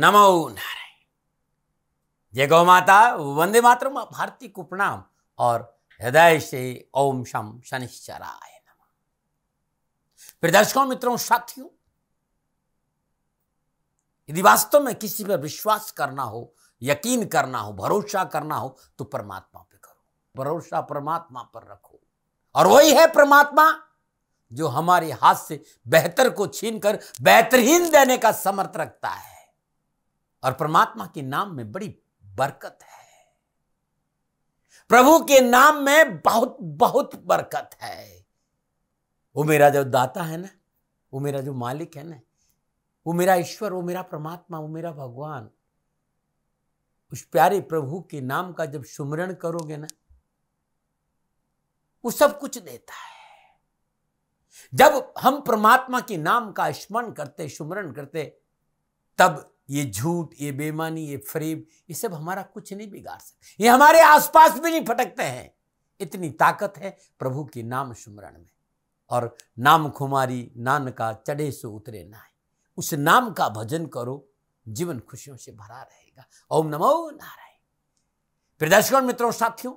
नमो नारायण जय गौ माता वंदे मातरम भारती को प्रणाम और हृदय से ओम शम शनिश्चराय नम फिर दर्शकों मित्रों साथियों यदि वास्तव में किसी पर विश्वास करना हो यकीन करना हो भरोसा करना हो तो परमात्मा पे करो भरोसा परमात्मा पर रखो और वही है परमात्मा जो हमारे हाथ से बेहतर को छीनकर बेहतरीन देने का समर्थ रखता है और परमात्मा के नाम में बड़ी बरकत है प्रभु के नाम में बहुत बहुत बरकत है वो मेरा जो दाता है ना वो मेरा जो मालिक है ना वो मेरा ईश्वर वो मेरा परमात्मा वो मेरा भगवान उस प्यारे प्रभु के नाम का जब सुमरण करोगे ना वो सब कुछ देता है जब हम परमात्मा के नाम का स्मरण करते सुमरण करते तब ये झूठ ये बेमानी ये फरेब ये सब हमारा कुछ नहीं बिगाड़ सकते ये हमारे आसपास भी नहीं फटकते हैं इतनी ताकत है प्रभु के नाम सुमरण में और नाम खुमारी नान का चढ़े से उतरे ना है उस नाम का भजन करो जीवन खुशियों से भरा रहेगा ओम नमो नारायण प्रदर्शकों मित्रों साथियों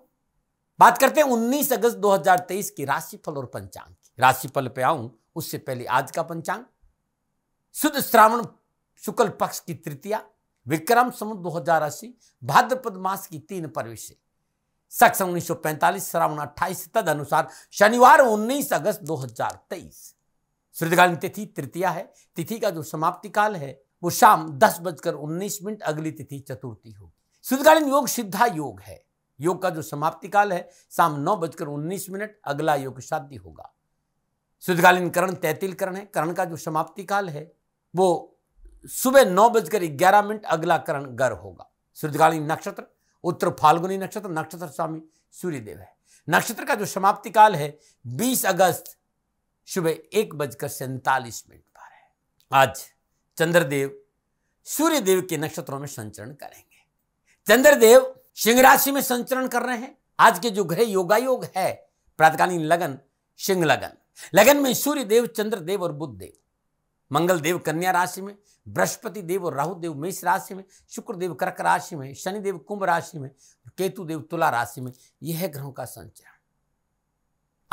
बात करते हैं 19 अगस्त 2023 की राशिफल और पंचांग की राशिफल पे आऊं उससे पहले आज का पंचांग शुद्ध श्रावण शुक्ल पक्ष की तृतीया विक्रम समुद्र दो हजार अस्सी भाद्रपद मास की तीन उन्नीस सौ 1945 श्रावण 28 तद अनुसार शनिवार 19 अगस्त 2023 श्रीकालीन तिथि तृतीया है तिथि का जो समाप्ति काल है वो शाम दस बजकर उन्नीस मिनट अगली तिथि चतुर्थी होगी श्रीकालीन योग सिद्धा योग है योग का जो समाप्ति काल है शाम नौ बजकर उन्नीस मिनट अगला योग शादी होगा शुद्धकालीन करण तैतिल करण है करण का जो समाप्ति काल है वो सुबह नौ बजकर ग्यारह मिनट अगला करण गर होगा सूर्यकालीन नक्षत्र उत्तर फाल्गुनी नक्षत्र नक्षत्र स्वामी सूर्यदेव है नक्षत्र का जो समाप्ति काल है 20 अगस्त सुबह एक बजकर सैंतालीस मिनट पर है आज चंद्रदेव सूर्यदेव के नक्षत्रों में संचरण करेंगे चंद्रदेव सिंह राशि में संचरण कर रहे हैं आज के जो ग्रह योगायोग है प्रातकालीन लगन सिंह लगन लगन में सूर्यदेव चंद्रदेव और बुद्ध देव मंगल देव कन्या राशि में बृहस्पति देव और राहु देव मेष राशि में शुक्र देव कर्क राशि में शनि देव कुंभ राशि में केतु देव तुला राशि में यह है ग्रहों का संचरण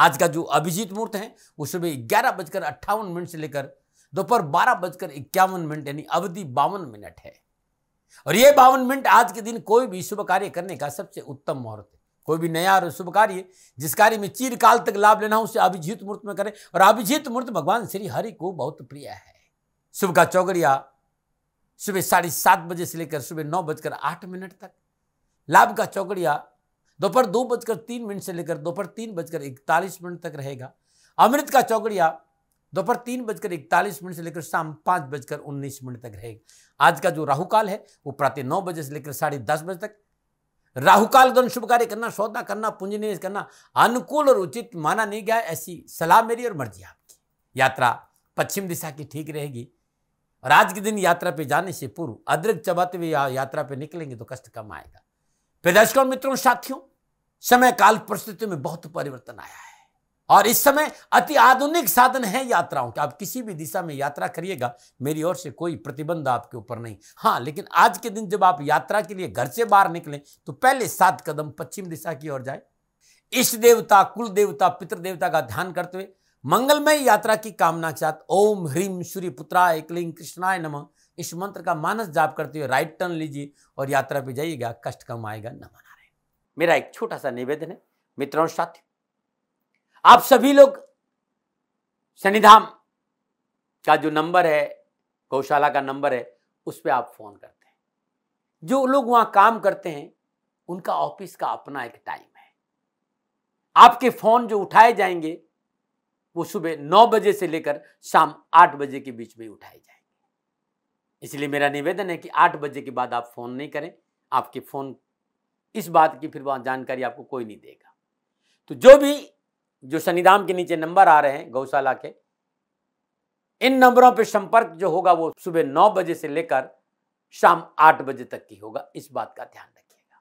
आज का जो अभिजीत मुहूर्त है वो सुबह ग्यारह बजकर अट्ठावन मिनट से लेकर दोपहर बारह बजकर इक्यावन मिनट यानी अवधि बावन मिनट है और यह बावन मिनट आज के दिन कोई भी शुभ कार्य करने का सबसे उत्तम मुहूर्त है कोई भी नया और शुभ कार्य जिस कार्य में चिरकाल तक लाभ लेना हो उसे अभिजीत मूर्त में करें और अभिजीत मूर्त भगवान श्री हरि को बहुत प्रिय है शुभ का चौगड़िया सुबह साढ़े सात बजे से लेकर सुबह नौ बजकर आठ मिनट तक लाभ का चौकड़िया दोपहर दो बजकर तीन मिनट से लेकर दोपहर तीन बजकर इकतालीस मिनट तक रहेगा अमृत का चौकड़िया दोपहर तीन बजकर इकतालीस मिनट से लेकर शाम पाँच बजकर उन्नीस मिनट तक रहेगा आज का जो राहु काल है वो प्रातः नौ बजे से लेकर साढ़े दस बजे तक राहुकाल गण शुभ कार्य करना सौदा करना पूंज निवेश करना अनुकूल और उचित माना नहीं गया ऐसी सलाह मेरी और मर्जी आपकी यात्रा पश्चिम दिशा की ठीक रहेगी और आज के दिन यात्रा पे जाने से पूर्व अदृक चबाते हुए या, यात्रा पे निकलेंगे तो कष्ट कम आएगा प्रदर्शकों मित्रों साथियों समय काल परिस्थितियों में बहुत परिवर्तन आया है और इस समय अति आधुनिक साधन है यात्राओं के आप किसी भी दिशा में यात्रा करिएगा मेरी ओर से कोई प्रतिबंध आपके ऊपर नहीं हाँ लेकिन आज के दिन जब आप यात्रा के लिए घर से बाहर निकलें तो पहले सात कदम पश्चिम दिशा की ओर जाए इष्ट देवता कुल देवता पितृ देवता का ध्यान करते हुए मंगलमय यात्रा की कामना के साथ ओम ह्रीम सूर्य पुत्राय क्लिंग कृष्णाय नम इस मंत्र का मानस जाप करते हुए राइट टर्न लीजिए और यात्रा पे जाइएगा कष्ट कम आएगा न मना रहे मेरा एक छोटा सा निवेदन है मित्रों साथी आप सभी लोग शनिधाम का जो नंबर है गौशाला का नंबर है उस पर आप फ़ोन करते हैं जो लोग वहां काम करते हैं उनका ऑफिस का अपना एक टाइम है आपके फ़ोन जो उठाए जाएंगे वो सुबह नौ बजे से लेकर शाम आठ बजे के बीच में उठाए जाएंगे इसलिए मेरा निवेदन है कि आठ बजे के बाद आप फ़ोन नहीं करें आपके फ़ोन इस बात की फिर वहां जानकारी आपको कोई नहीं देगा तो जो भी जो शनिधाम के नीचे नंबर आ रहे हैं गौशाला के इन नंबरों पर संपर्क जो होगा वो सुबह नौ बजे से लेकर शाम आठ बजे तक की होगा इस बात का ध्यान रखिएगा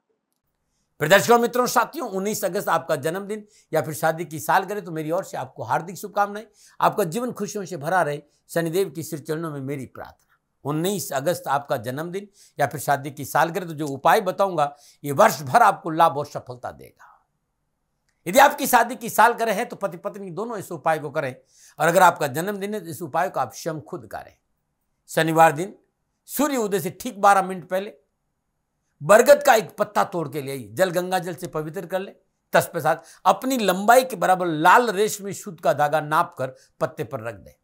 प्रदर्शकों मित्रों साथियों उन्नीस अगस्त आपका जन्मदिन या फिर शादी की साल करें तो मेरी ओर से आपको हार्दिक शुभकामनाएं आपका जीवन खुशियों से भरा रहे शनिदेव की सिर चरणों में मेरी प्रार्थना उन्नीस अगस्त आपका जन्मदिन या फिर शादी की सालगिरह तो जो उपाय बताऊंगा ये वर्ष भर आपको लाभ और सफलता देगा यदि आपकी शादी की साल करें हैं तो पति पत्नी दोनों इस उपाय को करें और अगर आपका जन्मदिन है तो इस उपाय को आप स्वयं खुद करें शनिवार दिन सूर्य उदय से ठीक बारह मिनट पहले बरगद का एक पत्ता तोड़ के ले आई जल गंगा जल से पवित्र कर ले तस्पात साथ अपनी लंबाई के बराबर लाल रेशमी शुद्ध का धागा नाप कर पत्ते पर रख दे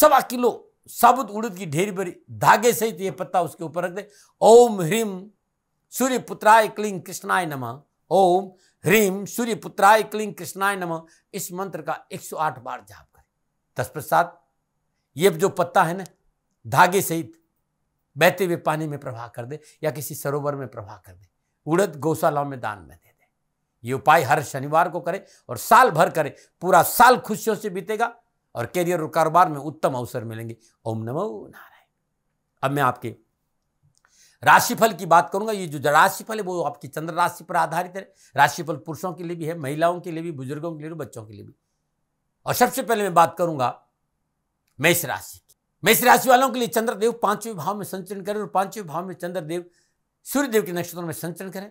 सवा किलो साबुत उड़द की ढेर भरी धागे सहित यह पत्ता उसके ऊपर रख दे ओम ह्रीम सूर्य पुत्राय क्लिंग कृष्णाय नमः ओम ह्रीम सूर्य पुत्राय क्लिंग कृष्णाय नम इस मंत्र का 108 बार जाप करें तत्पश्चात ये जो पत्ता है ना धागे सहित बहते हुए पानी में प्रवाह कर दे या किसी सरोवर में प्रवाह कर दे उड़द गौशालाओं में दान में दे दे ये उपाय हर शनिवार को करें और साल भर करें पूरा साल खुशियों से बीतेगा और करियर और कारोबार में उत्तम अवसर मिलेंगे ओम नमो नारायण अब मैं आपके राशिफल की बात करूंगा ये जो राशिफल है वो आपकी चंद्र राशि पर आधारित है राशिफल पुरुषों के लिए भी है महिलाओं के लिए भी बुजुर्गों के लिए भी बच्चों के लिए भी और सबसे पहले मैं बात करूंगा मेष राशि की मेष राशि वालों के लिए चंद्रदेव पांचवें भाव में संचरण करें और पांचवें भाव में चंद्रदेव सूर्यदेव के नक्षत्रों में संचरण करें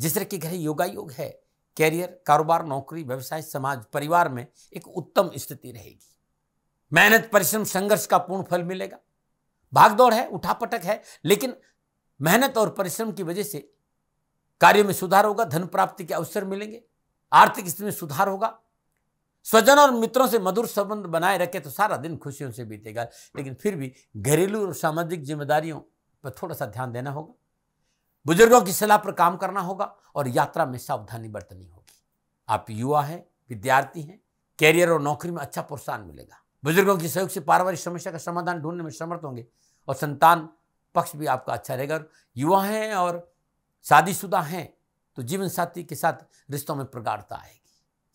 जिस तरह की ग्रह योगा योग है कैरियर कारोबार नौकरी व्यवसाय समाज परिवार में एक उत्तम स्थिति रहेगी मेहनत परिश्रम संघर्ष का पूर्ण फल मिलेगा भागदौड़ है उठापटक है लेकिन मेहनत और परिश्रम की वजह से कार्यों में सुधार होगा धन प्राप्ति के अवसर मिलेंगे आर्थिक स्थिति में सुधार होगा स्वजन और मित्रों से मधुर संबंध बनाए रखे तो सारा दिन खुशियों से बीतेगा लेकिन फिर भी घरेलू और सामाजिक जिम्मेदारियों पर थोड़ा सा ध्यान देना होगा बुजुर्गों की सलाह पर काम करना होगा और यात्रा में सावधानी बरतनी होगी आप युवा हैं विद्यार्थी हैं कैरियर और नौकरी में अच्छा प्रोत्साहन मिलेगा बुजुर्गों की सहयोग से पारिवारिक समस्या का समाधान ढूंढने में समर्थ होंगे और संतान पक्ष भी आपका अच्छा रहेगा युवा हैं और शादीशुदा हैं तो जीवन साथी के साथ रिश्तों में प्रगाढ़ता आएगी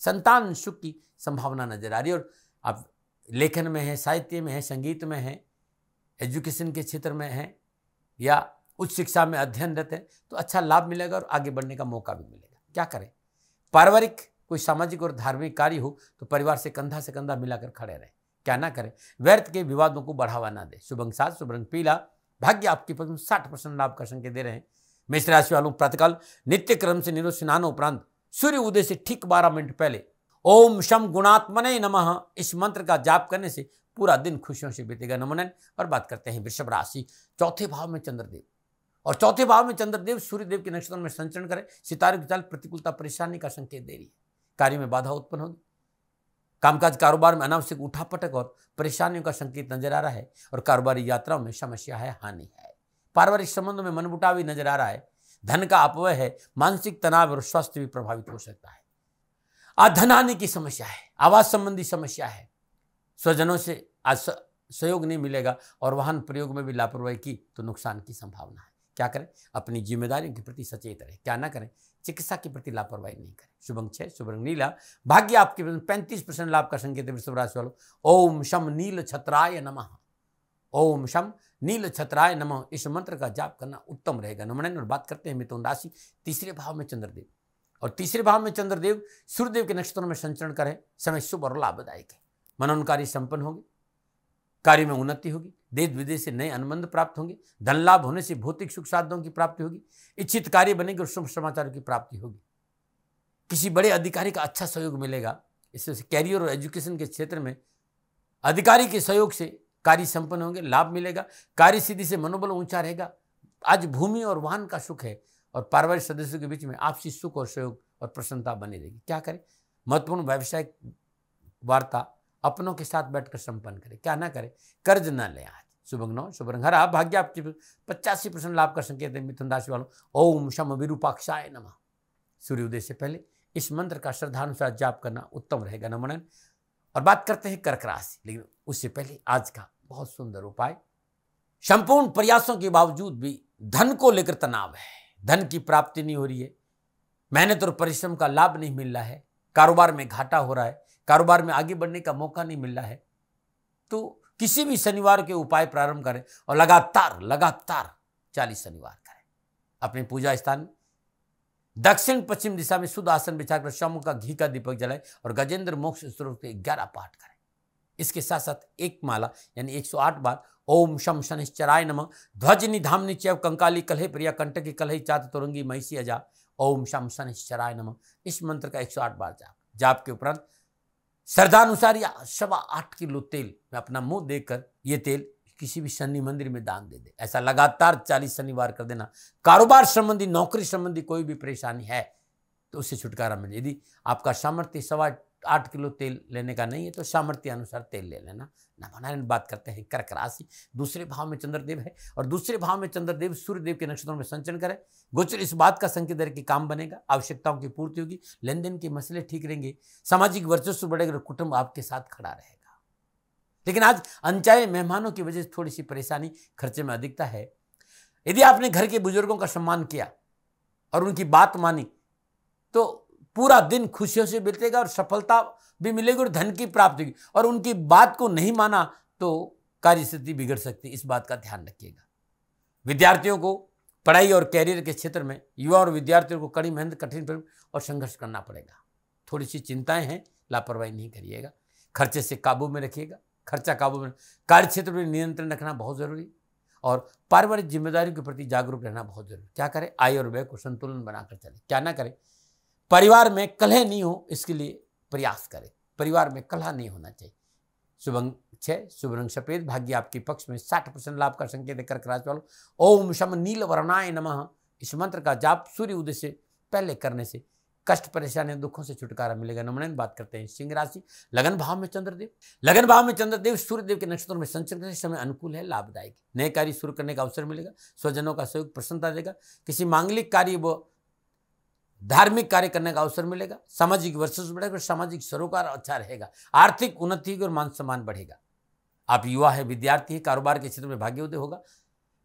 संतान सुख की संभावना नजर आ रही है और आप लेखन में हैं साहित्य में हैं संगीत में हैं एजुकेशन के क्षेत्र में हैं या उच्च शिक्षा में अध्ययनरत हैं तो अच्छा लाभ मिलेगा और आगे बढ़ने का मौका भी मिलेगा क्या करें पारिवारिक कोई सामाजिक और धार्मिक कार्य हो तो परिवार से कंधा से कंधा मिलाकर खड़े रहें क्या ना करें व्यर्थ के विवादों को बढ़ावा ना दें शुभंग सात शुभ रंग पीला भाग्य आपके पक्ष में साठ परसेंट लाभ का संकेत दे रहे हैं मेष राशि वालों प्रातकाल नित्य क्रम से निरुद्ध स्नान उपरांत सूर्य उदय से ठीक बारह मिनट पहले ओम शम गुणात्मने नमः इस मंत्र का जाप करने से पूरा दिन खुशियों से बीतेगा नमन और बात करते हैं वृषभ राशि चौथे भाव में चंद्रदेव और चौथे भाव में चंद्रदेव सूर्यदेव के नक्षत्र में संचरण करें सितारे की चाल प्रतिकूलता परेशानी का संकेत दे रही है कार्य में बाधा उत्पन्न होगी कामकाज कारोबार में अनावश्यक उठापटक और परेशानियों का संकेत नजर आ रहा है और कारोबारी यात्राओं में समस्या है हानि है पारिवारिक संबंधों में मनमुटाव नजर आ रहा है धन का अपव्यय है मानसिक तनाव और स्वास्थ्य भी प्रभावित हो सकता है आज धन हानि की समस्या है आवास संबंधी समस्या है स्वजनों से आज सहयोग नहीं मिलेगा और वाहन प्रयोग में भी लापरवाही की तो नुकसान की संभावना है क्या करें अपनी जिम्मेदारियों के प्रति सचेत रहें क्या ना करें चिकित्सा के प्रति लापरवाही नहीं करें छह शुभ रंग नीला भाग्य आपके पैंतीस परसेंट लाभ का संकेत है वृषभ राशि वालों ओम शम नील छत्राय नम ओम शम नील छत्राय नम इस मंत्र का जाप करना उत्तम रहेगा नमन और बात करते हैं मिथुन राशि तीसरे भाव में चंद्रदेव और तीसरे भाव में चंद्रदेव सूर्यदेव के नक्षत्रों में संचरण करें समय शुभ और लाभदायक है मनोनकारी संपन्न होगी कार्य में उन्नति होगी देश विदेश से नए अनुबंध प्राप्त होंगे धन लाभ होने से भौतिक सुख साधनों की प्राप्ति होगी इच्छित कार्य बनेंगे और शुभ समाचारों की प्राप्ति होगी किसी बड़े अधिकारी का अच्छा सहयोग मिलेगा इससे कैरियर और एजुकेशन के क्षेत्र में अधिकारी के सहयोग से कार्य संपन्न होंगे लाभ मिलेगा कार्य सिद्धि से मनोबल ऊंचा रहेगा आज भूमि और वाहन का सुख है और पारिवारिक सदस्यों के बीच में आपसी सुख और सहयोग और प्रसन्नता बनी रहेगी क्या करें महत्वपूर्ण व्यावसायिक वार्ता अपनों के साथ बैठकर संपन्न करें क्या ना करें कर्ज ना लें आज शुभंग नौ शुभ रंग हरा आप भाग्य आपकी पचासी परसेंट लाभ का संकेत है मिथुन राशि वालों ओम शम विरूपाक्षाय नमः सूर्योदय से पहले इस मंत्र का श्रद्धानुसार जाप करना उत्तम रहेगा नमनन और बात करते हैं कर्क राशि लेकिन उससे पहले आज का बहुत सुंदर उपाय संपूर्ण प्रयासों के बावजूद भी धन को लेकर तनाव है धन की प्राप्ति नहीं हो रही है मेहनत और परिश्रम का लाभ नहीं मिल रहा है कारोबार में घाटा हो रहा है कारोबार में आगे बढ़ने का मौका नहीं मिल रहा है तो किसी भी शनिवार के उपाय प्रारंभ करें और लगातार लगातार चालीस शनिवार करें अपने पूजा स्थान में दक्षिण पश्चिम दिशा में शुद्ध आसन बिछाकर शम का घी का दीपक जलाएं और गजेंद्र मोक्ष स्त्रोत के ग्यारह पाठ करें इसके साथ साथ एक माला यानी 108 बार ओम शम शनिश्चराय नम ध्वज निधाम निचय कंकाली कलहे प्रिया कंटकी कलहे चात तुरंगी महिषी अजा ओम शम शनिश्चराय नम इस मंत्र का 108 बार जाप जाप के उपरांत सरदार अनुसार या सवा आठ किलो तेल मैं अपना मुंह देकर ये तेल किसी भी शनि मंदिर में दान दे दे ऐसा लगातार चालीस शनिवार कर देना कारोबार संबंधी नौकरी संबंधी कोई भी परेशानी है तो उससे छुटकारा मिले यदि आपका सामर्थ्य सवा आठ किलो तेल लेने का नहीं है तो सामर्थ्य अनुसार तेल ले लेना नारायण बात करते हैं कर्क राशि दूसरे भाव में चंद्रदेव है और दूसरे भाव में चंद्रदेव सूर्यदेव के नक्षत्रों में संचरण करें गोचर इस बात का संकेत है कि काम बनेगा आवश्यकताओं की पूर्ति होगी लेन देन के मसले ठीक रहेंगे सामाजिक वर्चस्व बढ़ेगा और कुटुंब आपके साथ खड़ा रहेगा लेकिन आज अनचाहे मेहमानों की वजह से थोड़ी सी परेशानी खर्चे में अधिकता है यदि आपने घर के बुजुर्गों का सम्मान किया और उनकी बात मानी तो पूरा दिन खुशियों से बीतेगा और सफलता भी मिलेगी और धन की प्राप्ति होगी और उनकी बात को नहीं माना तो कार्यस्थिति बिगड़ सकती इस बात का ध्यान रखिएगा विद्यार्थियों को पढ़ाई और कैरियर के क्षेत्र में युवा और विद्यार्थियों को कड़ी मेहनत कठिन और संघर्ष करना पड़ेगा थोड़ी सी चिंताएं हैं लापरवाही नहीं करिएगा खर्चे से काबू में रखिएगा खर्चा काबू में कार्य क्षेत्र में नियंत्रण रखना बहुत ज़रूरी और पारिवारिक जिम्मेदारियों के प्रति जागरूक रहना बहुत जरूरी क्या करें आय और व्यय को संतुलन बनाकर चले क्या ना करें परिवार में कलह नहीं हो इसके लिए प्रयास करें परिवार में कलह नहीं होना चाहिए शुभ अंग छः शुभ रंग सफेद भाग्य आपके पक्ष में साठ परसेंट लाभ का संकेत कर्क राशि वालों ओम शम नील वर्णाय नम इस मंत्र का जाप सूर्य उदय से पहले करने से कष्ट परेशानी दुखों से छुटकारा मिलेगा नमन बात करते हैं सिंह राशि लगन भाव में चंद्रदेव लगन भाव में चंद्रदेव सूर्यदेव के नक्षत्र में संचर करने समय अनुकूल है लाभदायक नए कार्य शुरू करने का अवसर मिलेगा स्वजनों का सहयोग प्रसन्नता देगा किसी मांगलिक कार्य व धार्मिक कार्य करने का अवसर मिलेगा सामाजिक वर्चस्व बढ़ेगा सामाजिक सरोकार अच्छा रहेगा आर्थिक उन्नति और मान सम्मान बढ़ेगा आप युवा है विद्यार्थी है कारोबार के क्षेत्र में भाग्योदय होगा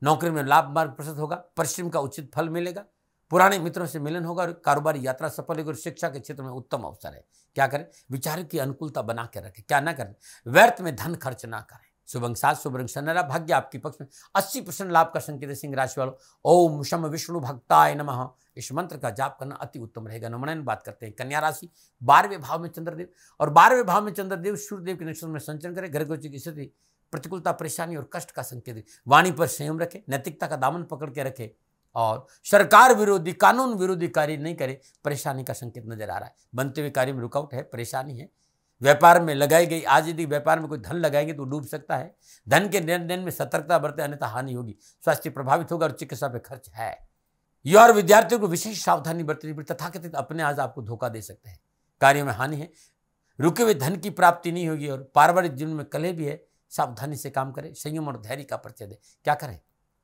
नौकरी में लाभ मार्ग प्रसिद्ध होगा परिश्रम का उचित फल मिलेगा पुराने मित्रों से मिलन होगा और कारोबारी यात्रा सफल होगी और शिक्षा के क्षेत्र में उत्तम अवसर है क्या करें विचार की अनुकूलता बना के रखें क्या ना करें व्यर्थ में धन खर्च ना करें शुभ सात शुभ रंग सनरा भाग्य आपके पक्ष में अस्सी परसेंट लाभ का संकेत सिंह राशि वालों ओम शम विष्णु भक्ताय नमः इस मंत्र का जाप करना अति उत्तम रहेगा नमनयन बात करते हैं कन्या राशि बारहवें भाव में चंद्रदेव और बारहवें भाव में चंद्रदेव सूर्यदेव के नक्षत्र में संचरण करें घर गोचर की स्थिति प्रतिकूलता परेशानी और कष्ट का संकेत वाणी पर संयम रखे नैतिकता का दामन पकड़ के रखे और सरकार विरोधी कानून विरोधी कार्य नहीं करे परेशानी का संकेत नजर आ रहा है बनते हुए कार्य में रुकावट है परेशानी है व्यापार में लगाई गई आज यदि व्यापार में कोई धन लगाएंगे तो डूब सकता है धन के लेन देन में सतर्कता बरते अन्यथा हानि होगी स्वास्थ्य प्रभावित होगा और चिकित्सा पर खर्च है यह और विद्यार्थियों को विशेष सावधानी बरतनी पड़ी तथाकथित अपने आज आपको धोखा दे सकते हैं कार्यों में हानि है रुके हुए धन की प्राप्ति नहीं होगी और पारिवारिक जीवन में कले भी है सावधानी से काम करें संयम और धैर्य का परिचय दे क्या करें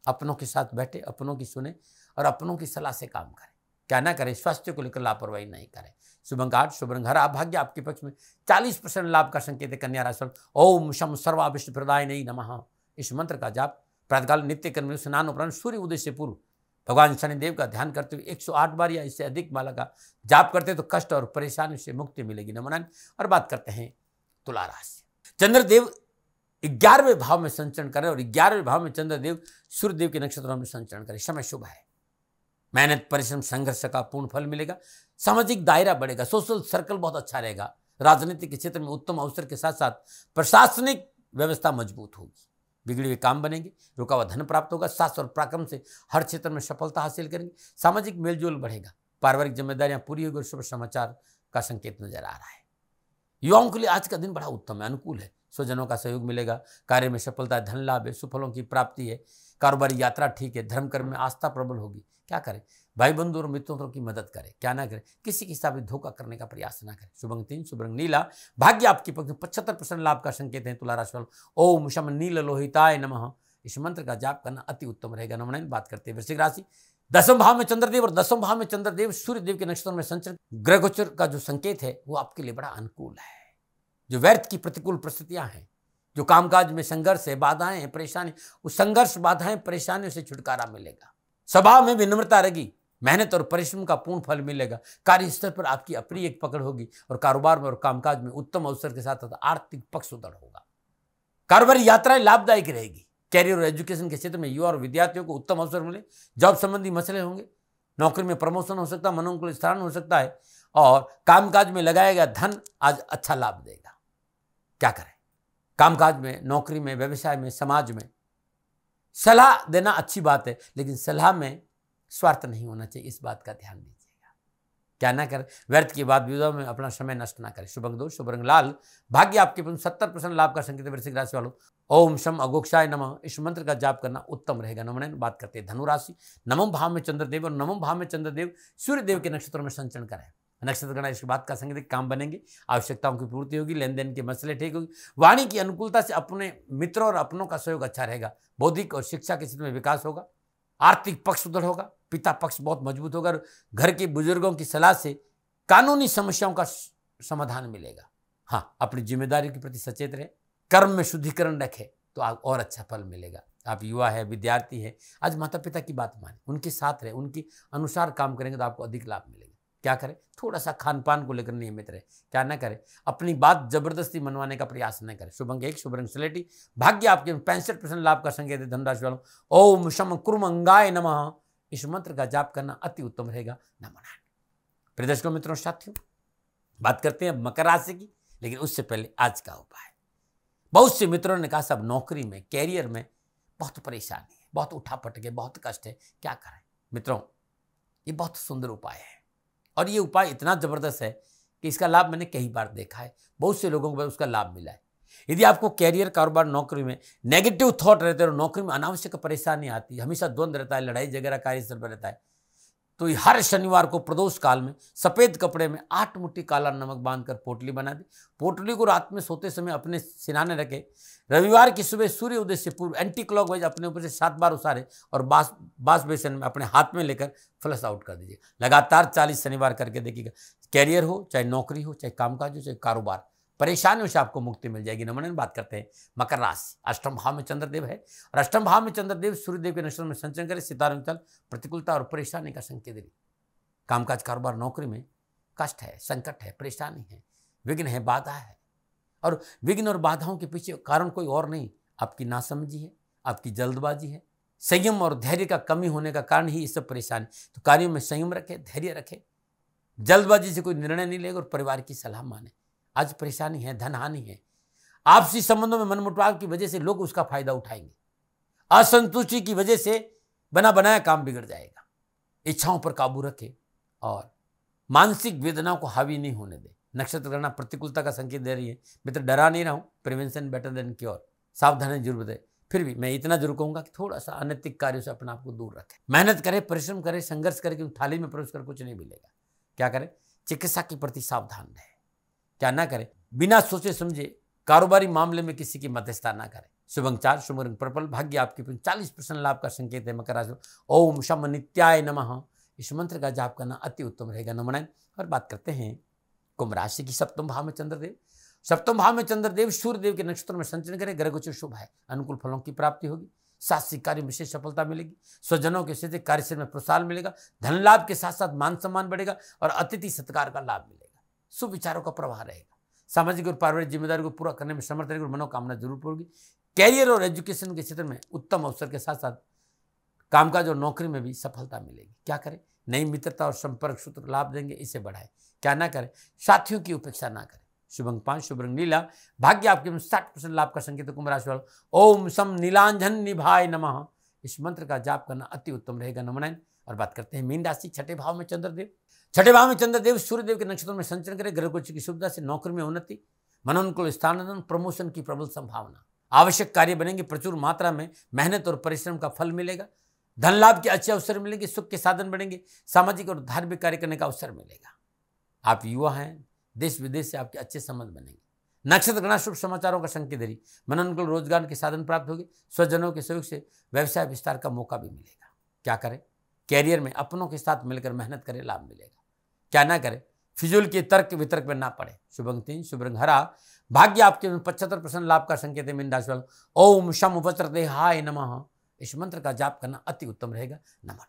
अपनों के साथ बैठे अपनों की सुने और अपनों की सलाह से काम करें क्या ना करें स्वास्थ्य को लेकर लापरवाही नहीं करें शुभंग आठ शुभंग हरा भाग्य आपके पक्ष में चालीस परसेंट लाभ का संकेत है कन्या राशि ओम शम सर्वाविष्ट प्रदाय नहीं नमः इस मंत्र का जाप प्रातकाल नित्य कर्म स्नान उपरांत सूर्य उदय से पूर्व भगवान शनिदेव का ध्यान करते हुए 108 बार या इससे अधिक माला का जाप करते तो कष्ट और परेशानी से मुक्ति मिलेगी नमनन और बात करते हैं तुला राशि चंद्रदेव ग्यारहवें भाव में संचरण करें और ग्यारहवें भाव में चंद्रदेव सूर्यदेव के नक्षत्रों में संचरण करें समय शुभ है मेहनत परिश्रम संघर्ष का पूर्ण फल मिलेगा सामाजिक दायरा बढ़ेगा सोशल सर्कल बहुत अच्छा रहेगा राजनीति के क्षेत्र में उत्तम अवसर के साथ साथ प्रशासनिक व्यवस्था मजबूत होगी बिगड़े हुए काम बनेंगे रुका हुआ धन प्राप्त होगा शास्त्र और पराक्रम से हर क्षेत्र में सफलता हासिल करेंगे सामाजिक मेलजोल बढ़ेगा पारिवारिक जिम्मेदारियां पूरी होगी और शुभ समाचार का संकेत नजर आ रहा है युवाओं के लिए आज का दिन बड़ा उत्तम है अनुकूल है स्वजनों का सहयोग मिलेगा कार्य में सफलता है धन लाभ है सुफलों की प्राप्ति है कारोबारी यात्रा ठीक है धर्म कर्म में आस्था प्रबल होगी क्या करें भाई बंधु और मित्रों की मदद करें क्या ना करें किसी के साथ भी धोखा करने का प्रयास ना करें शुभंग तीन शुभंग नीला भाग्य आपकी पक्ष में पचहत्तर परसेंट लाभ का संकेत है तुला राशि ओम शम नील लोहिताय नम इस मंत्र का जाप करना अति उत्तम रहेगा नमन बात करते हैं वृश्चिक राशि दसम भाव में चंद्रदेव और दसम भाव में चंद्रदेव सूर्यदेव के नक्षत्र में संचर ग्रह गोचर का जो संकेत है वो आपके लिए बड़ा अनुकूल है जो व्यर्थ की प्रतिकूल परिस्थितियां हैं जो कामकाज में संघर्ष है बाधाएं हैं परेशानी उस संघर्ष बाधाएं परेशानियों से छुटकारा मिलेगा स्वभाव में विनम्रता रहेगी मेहनत और परिश्रम का पूर्ण फल मिलेगा स्तर पर आपकी अपनी एक पकड़ होगी और कारोबार में और कामकाज में उत्तम अवसर के साथ साथ आर्थिक पक्ष सुदृढ़ होगा कारोबारी यात्राएं लाभदायक रहेगी कैरियर और एजुकेशन के क्षेत्र में युवा और विद्यार्थियों को उत्तम अवसर मिले जॉब संबंधी मसले होंगे नौकरी में प्रमोशन हो सकता है मनोकूल स्थान हो सकता है और कामकाज में लगाया गया धन आज अच्छा लाभ देगा क्या करें कामकाज में नौकरी में व्यवसाय में समाज में सलाह देना अच्छी बात है लेकिन सलाह में स्वार्थ नहीं होना चाहिए इस बात का ध्यान दीजिएगा क्या ना करें व्यर्थ की बात विधवा में अपना समय नष्ट ना करें शुभंग दो शुभरंग लाल भाग्य आपके सत्तर परसेंट लाभ का संकेत वृश्चिक राशि वालों ओम शम अगोक्षाय नम इस मंत्र का जाप करना उत्तम रहेगा नमन बात करते हैं धनु राशि भाव में चंद्रदेव और नमम भाव में चंद्रदेव सूर्यदेव के नक्षत्रों में संचरण करें नक्षत्र गणा इसके बात का संकेत काम बनेंगे आवश्यकताओं की पूर्ति होगी लेन देन के मसले ठीक होगी वाणी की अनुकूलता से अपने मित्रों और अपनों का सहयोग अच्छा रहेगा बौद्धिक और शिक्षा के क्षेत्र में विकास होगा आर्थिक पक्ष सुदृढ़ होगा पिता पक्ष बहुत मजबूत होगा और घर के बुजुर्गों की सलाह से कानूनी समस्याओं का समाधान मिलेगा हाँ अपनी जिम्मेदारी के प्रति सचेत रहे कर्म में शुद्धिकरण रखे तो आप और अच्छा फल मिलेगा आप युवा है विद्यार्थी है आज माता पिता की बात माने उनके साथ रहे उनके अनुसार काम करेंगे तो आपको अधिक लाभ मिलेगा क्या करें थोड़ा सा खान पान को लेकर नियमित रहे क्या ना करें अपनी बात जबरदस्ती मनवाने का प्रयास न करें शुभंग एक शुभरंग सलेटी भाग्य आपके पैंसठ परसेंट लाभ का संकेत है धनराशि वालों ओम शम कुरंगाए नमः इस मंत्र का जाप करना अति उत्तम रहेगा नमनारायण प्रिय दर्शकों मित्रों साथियों बात करते हैं मकर राशि की लेकिन उससे पहले आज का उपाय बहुत से मित्रों ने कहा सब नौकरी में कैरियर में बहुत परेशानी है बहुत उठा पटक है बहुत कष्ट है क्या करें मित्रों ये बहुत सुंदर उपाय है और ये उपाय इतना ज़बरदस्त है कि इसका लाभ मैंने कई बार देखा है बहुत से लोगों को उसका लाभ मिला है यदि आपको कैरियर कारोबार नौकरी में नेगेटिव थॉट रहते हैं और नौकरी में अनावश्यक परेशानी आती है हमेशा द्वंद्व रहता है लड़ाई झगड़ा कार्यस्थल पर रहता है तो हर शनिवार को प्रदोष काल में सफ़ेद कपड़े में आठ मुट्ठी काला नमक बांधकर पोटली बना दी पोटली को रात में सोते समय अपने सिनाने रखे रविवार की सुबह सूर्य उदय से पूर्व एंटी क्लॉक वाइज अपने ऊपर से सात बार उसारे और बास बास बेसन में अपने हाथ में लेकर फ्लश आउट कर दीजिए लगातार चालीस शनिवार करके देखिएगा कैरियर हो चाहे नौकरी हो चाहे कामकाज हो चाहे कारोबार परेशानियों से आपको मुक्ति मिल जाएगी नाइन बात करते हैं मकर राशि अष्टम भाव में चंद्रदेव है और अष्टम भाव में चंद्रदेव सूर्यदेव के नक्षत्र में संचरण करे सितारों चल प्रतिकूलता और परेशानी का संकेत दे कामकाज कारोबार नौकरी में कष्ट है संकट है परेशानी है विघ्न है बाधा है और विघ्न और बाधाओं के पीछे कारण कोई और नहीं आपकी नासमझी है आपकी जल्दबाजी है संयम और धैर्य का कमी होने का कारण ही इस सब परेशानी तो कार्यों में संयम रखें धैर्य रखें जल्दबाजी से कोई निर्णय नहीं लेगा और परिवार की सलाह माने आज परेशानी है धनहानि है आपसी संबंधों में मनमुटाव की वजह से लोग उसका फायदा उठाएंगे असंतुष्टि की वजह से बना बनाया काम बिगड़ जाएगा इच्छाओं पर काबू रखें और मानसिक वेदनाओं को हावी नहीं होने दें नक्षत्र गणना प्रतिकूलता का संकेत दे रही है मैं तो डरा नहीं रहा हूँ प्रिवेंशन बेटर देन क्योर सावधानी जरूर बताए फिर भी मैं इतना जरूर कहूंगा कि थोड़ा सा अनैतिक कार्यों से अपने आप को दूर रखें मेहनत करें परिश्रम करें संघर्ष करें क्योंकि थाली में प्रवेश कर कुछ नहीं मिलेगा क्या करें चिकित्सा के प्रति सावधान रहें क्या ना करें बिना सोचे समझे कारोबारी मामले में किसी की मध्यस्थता ना करें शुभ चार शुभ रंग प्रबल भाग्य आपके चालीस परसेंट लाभ का संकेत है मकर राशि ओम शम नित्याय नम इस मंत्र का जाप करना अति उत्तम रहेगा नमनायन और बात करते हैं कुंभ राशि की सप्तम भाव में चंद्रदेव सप्तम भाव में चंद्रदेव सूर्यदेव के नक्षत्र में संचरण करें ग्रह गोचर शुभ है अनुकूल फलों की प्राप्ति होगी साहसिक कार्य विशेष सफलता मिलेगी स्वजनों के क्षेत्र कार्यशील में प्रोत्साहन मिलेगा धन लाभ के साथ साथ मान सम्मान बढ़ेगा और अतिथि सत्कार का लाभ मिलेगा शुभ विचारों का प्रवाह रहेगा सामाजिक और पारिवारिक जिम्मेदारी को पूरा करने में समर्थ रहेगा मनोकामना जरूर पूरी कैरियर और एजुकेशन के क्षेत्र में उत्तम अवसर के साथ साथ कामकाज और नौकरी में भी सफलता मिलेगी क्या करें नई मित्रता और संपर्क सूत्र लाभ देंगे इसे बढ़ाएं क्या ना करें साथियों की उपेक्षा ना करें शुभंग पांच शुभ रंग नीला भाग्य आपके में साठ परसेंट लाभ का संकेत कुंभ राशि वाला ओम सम नीलांजन निभाए नमः इस मंत्र का जाप करना अति उत्तम रहेगा नमनायन और बात करते हैं मीन राशि छठे भाव में चंद्रदेव छठे भाव में चंद्रदेव सूर्यदेव के नक्षत्रों में संचरण करें ग्रह गोचर की सुविधा से नौकरी में उन्नति मनोनुकूल स्थानांतरण प्रमोशन की प्रबल संभावना आवश्यक कार्य बनेंगे प्रचुर मात्रा में मेहनत और परिश्रम का फल मिलेगा धन लाभ के अच्छे अवसर मिलेंगे सुख के साधन बढ़ेंगे सामाजिक और धार्मिक कार्य करने का अवसर मिलेगा आप युवा हैं देश विदेश से आपके अच्छे संबंध बनेंगे नक्षत्र गणा शुभ समाचारों का संकेत रही मनोनुकूल रोजगार के साधन प्राप्त होगी स्वजनों के सहयोग से व्यवसाय विस्तार का मौका भी मिलेगा क्या करें कैरियर में अपनों के साथ मिलकर मेहनत करें लाभ मिलेगा क्या ना करें फिजूल के तर्क वितर्क में ना पड़े शुभ तीन शुभ रंग हरा भाग्य आपके पचहत्तर परसेंट लाभ का संकेत है मीन राशि वालों ओम शम दे हाय नम इस मंत्र का जाप करना अति उत्तम रहेगा नमः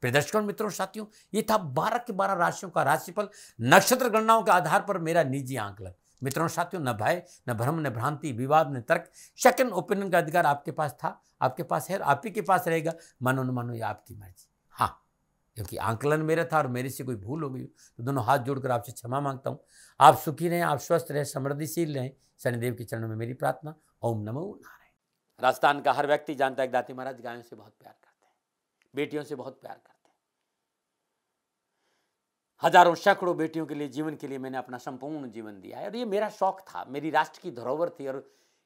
प्रिय दर्शकों मित्रों साथियों ये था बारह के बारह राशियों का राशिफल नक्षत्र गणनाओं के आधार पर मेरा निजी आंकलन मित्रों साथियों न भय न भ्रम न भ्रांति विवाद न तर्क सेकंड ओपिनियन का अधिकार आपके पास था आपके पास है आप ही के पास रहेगा मानो न मानो ये आपकी मर्जी हाँ क्योंकि आंकलन मेरा था और मेरे से कोई भूल हो गई तो दोनों हाथ जोड़कर आपसे क्षमा मांगता हूँ आप सुखी रहें आप स्वस्थ रहें समृद्धिशील रहें शनिदेव के चरणों में मेरी प्रार्थना ओम नमो नारायण राजस्थान का हर व्यक्ति जानता है दाती महाराज गायों से बहुत प्यार करते हैं बेटियों से बहुत प्यार करते हैं हजारों सैकड़ों बेटियों के लिए जीवन के लिए मैंने अपना संपूर्ण जीवन दिया है और ये मेरा शौक था मेरी राष्ट्र की धरोहर थी और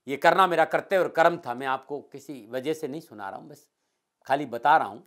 ये करना मेरा कर्तव्य और कर्म था मैं आपको किसी वजह से नहीं सुना रहा हूँ बस खाली बता रहा हूँ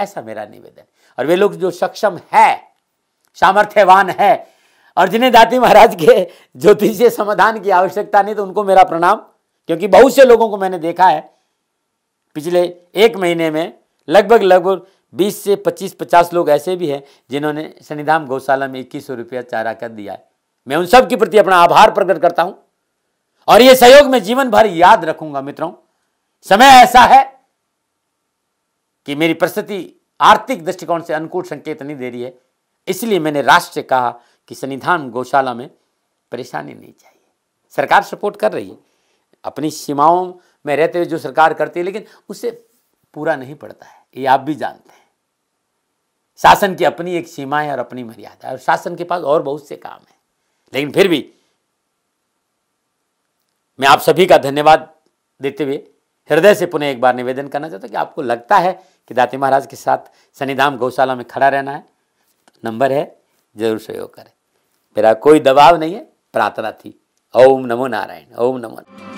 ऐसा मेरा निवेदन और वे लोग जो सक्षम है सामर्थ्यवान है और जिन्हें दाती महाराज के ज्योतिषीय समाधान की आवश्यकता नहीं तो उनको मेरा प्रणाम क्योंकि बहुत से लोगों को मैंने देखा है पिछले एक महीने में लगभग लगभग 20 से 25 50 लोग ऐसे भी हैं जिन्होंने शनिधाम गौशाला में इक्कीस सौ रुपया चारा कर दिया है मैं उन सब के प्रति अपना आभार प्रकट करता हूं और ये सहयोग मैं जीवन भर याद रखूंगा मित्रों समय ऐसा है कि मेरी परिस्थिति आर्थिक दृष्टिकोण से अनुकूल संकेत नहीं दे रही है इसलिए मैंने राष्ट्र से कहा कि सन्निधान गौशाला में परेशानी नहीं चाहिए सरकार सपोर्ट कर रही है अपनी सीमाओं में रहते हुए जो सरकार करती है लेकिन उससे पूरा नहीं पड़ता है ये आप भी जानते हैं शासन की अपनी एक सीमा है और अपनी मर्यादा है और शासन के पास और बहुत से काम है लेकिन फिर भी मैं आप सभी का धन्यवाद देते हुए हृदय से पुनः एक बार निवेदन करना चाहता हूँ कि आपको लगता है कि दाती महाराज के साथ शनिधाम गौशाला में खड़ा रहना है नंबर है जरूर सहयोग करें मेरा कोई दबाव नहीं है प्रार्थना थी ओम नमो नारायण ओम नमो नारायण